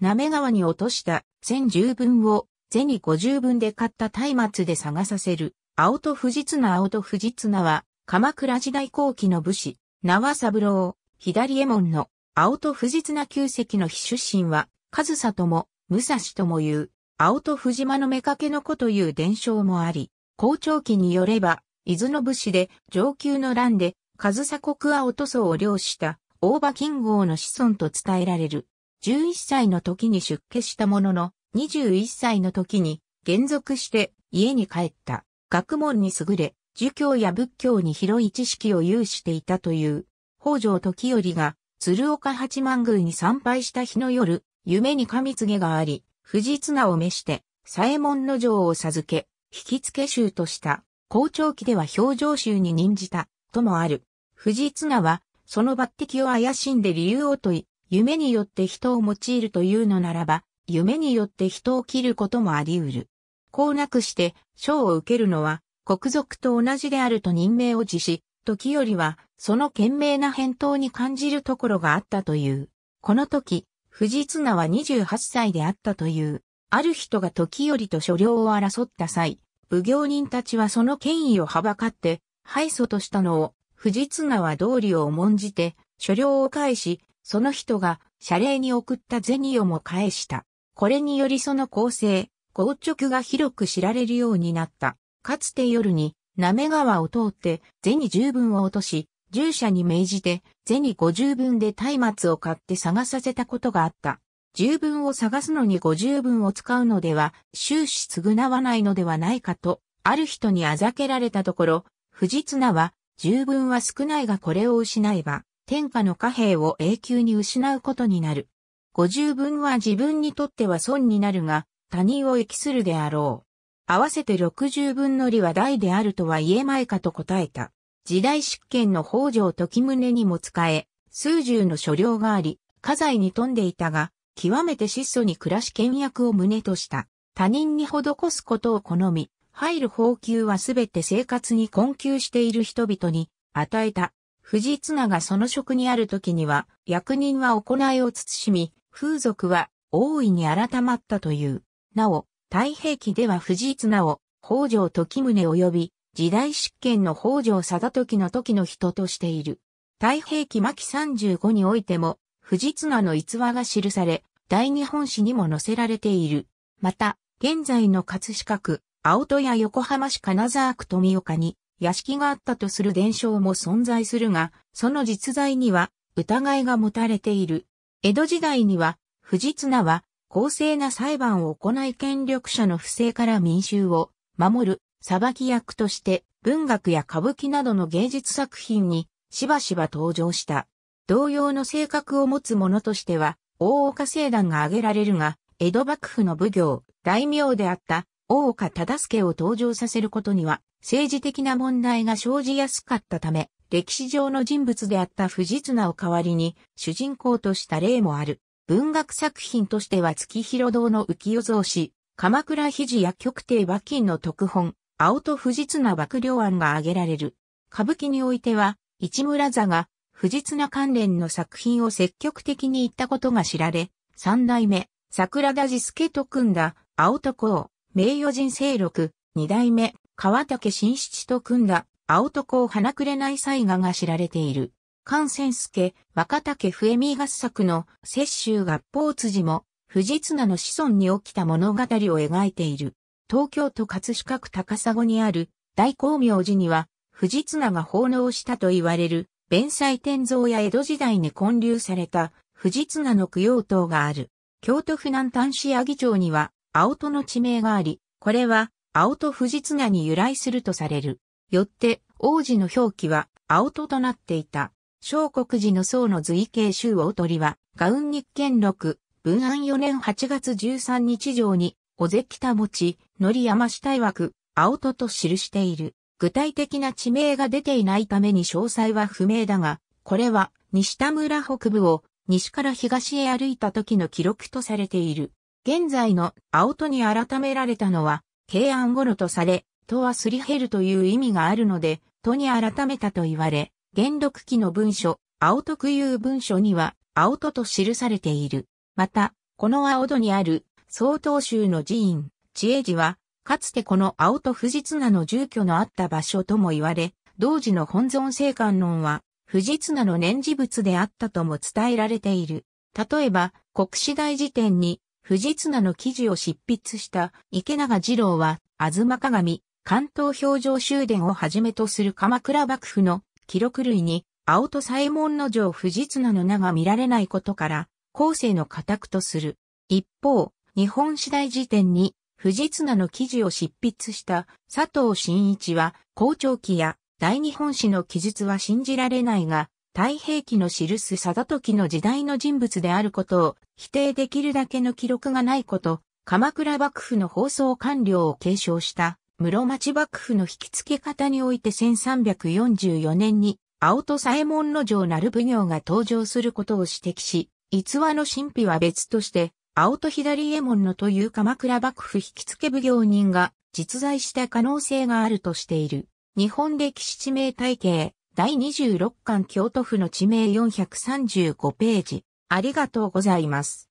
滑川に落とした千十分を銭五十分で買った松明で探させる。青戸藤綱青戸藤綱は鎌倉時代後期の武士、縄三郎、左衛門の青戸藤綱旧跡の非出身は、上里とも、武蔵とも言う、青戸藤間の目けの子という伝承もあり、校長期によれば、伊豆の武士で上級の乱で、上里国青戸層を領した大場金剛の子孫と伝えられる。11歳の時に出家したものの、21歳の時に、減俗して家に帰った。学問に優れ、儒教や仏教に広い知識を有していたという、北条時頼が、鶴岡八幡宮に参拝した日の夜、夢に神告があり、藤綱を召して、左衛門の城を授け、引き付け衆とした、校長期では表情衆に任じた、ともある。藤綱は、その抜擢を怪しんで理由を問い、夢によって人を用いるというのならば、夢によって人を切ることもあり得る。こうなくして、賞を受けるのは、国賊と同じであると任命を辞し、時よりは、その懸命な返答に感じるところがあったという。この時、藤綱は28歳であったという。ある人が時よりと所領を争った際、武行人たちはその権威をはばかって、敗訴としたのを、藤綱は道理を重んじて、所領を返し、その人が謝礼に送った銭をも返した。これによりその構成、硬直が広く知られるようになった。かつて夜に、なめ川を通って、銭十分を落とし、従者に命じて、銭五十分で松明を買って探させたことがあった。十分を探すのに五十分を使うのでは、終始償わないのではないかと、ある人にあざけられたところ、藤綱は、十分は少ないがこれを失えば、天下の貨幣を永久に失うことになる。五十分は自分にとっては損になるが、他人を益するであろう。合わせて六十分の利は大であるとは言えまいかと答えた。時代執権の北条時宗にも使え、数十の所領があり、家財に富んでいたが、極めて質素に暮らし倹約を旨とした。他人に施すことを好み、入る宝給はすべて生活に困窮している人々に与えた。藤綱がその職にある時には、役人は行いを慎み、風俗は大いに改まったという。なお、太平記では藤綱を、北条時宗及び、時代執権の北条貞時の時の人としている。太平記末期35においても、藤綱の逸話が記され、大日本史にも載せられている。また、現在の葛飾区、青戸や横浜市金沢区富岡に、屋敷があったとする伝承も存在するが、その実在には疑いが持たれている。江戸時代には、藤綱は公正な裁判を行い権力者の不正から民衆を守る裁き役として文学や歌舞伎などの芸術作品にしばしば登場した。同様の性格を持つ者としては、大岡星団が挙げられるが、江戸幕府の奉行、大名であった大岡忠助を登場させることには、政治的な問題が生じやすかったため、歴史上の人物であった藤綱を代わりに、主人公とした例もある。文学作品としては月広堂の浮世像詩、鎌倉肘や極帝和金の特本、青戸藤綱幕僚案が挙げられる。歌舞伎においては、市村座が、藤綱関連の作品を積極的に言ったことが知られ、三代目、桜田治助と組んだ、青戸公、名誉人生六、二代目、川竹新七と組んだ、青男を花くれない才画が知られている。関仙介、若竹笛見合作の雪舟合法辻も、藤綱の子孫に起きた物語を描いている。東京都葛飾区高砂にある大光明寺には、藤綱が奉納したと言われる、弁才天像や江戸時代に建立された、藤綱の供養塔がある。京都府南端市阿義町には、青戸の地名があり、これは、青戸富士綱に由来するとされる。よって、王子の表記は、青戸となっていた。小国寺の僧の随形集と鳥は、ガウン日見録、文安4年8月13日上に、小関田持、ち、乗山下枠、青戸と記している。具体的な地名が出ていないために詳細は不明だが、これは西田村北部を西から東へ歩いた時の記録とされている。現在の青戸に改められたのは、慶安頃とされ、戸はすり減るという意味があるので、戸に改めたと言われ、元禄期の文書、青戸区有文書には、青戸と記されている。また、この青戸にある、総統州の寺院、知恵寺は、かつてこの青戸富士綱の住居のあった場所とも言われ、同時の本尊聖観論は、富士綱の念事物であったとも伝えられている。例えば、国史大辞典に、藤綱の記事を執筆した池永二郎は、東鏡、関東表情終電をはじめとする鎌倉幕府の記録類に、青戸左衛門の城藤綱の名が見られないことから、後世の家宅とする。一方、日本次第辞典に、藤綱の記事を執筆した佐藤真一は、校長期や大日本史の記述は信じられないが、太平記の記す定時の時代の人物であることを否定できるだけの記録がないこと、鎌倉幕府の放送官僚を継承した室町幕府の引き付け方において1344年に青戸左衛門の城なる奉行が登場することを指摘し、逸話の神秘は別として、青戸左衛門のという鎌倉幕府引き付け奉行人が実在した可能性があるとしている。日本歴史地名体系、第26巻京都府の地名435ページ。ありがとうございます。